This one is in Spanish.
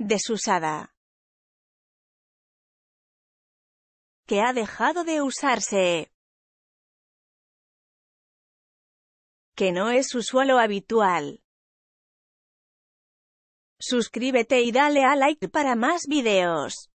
desusada. Que ha dejado de usarse. Que no es su suelo habitual. Suscríbete y dale a like para más videos.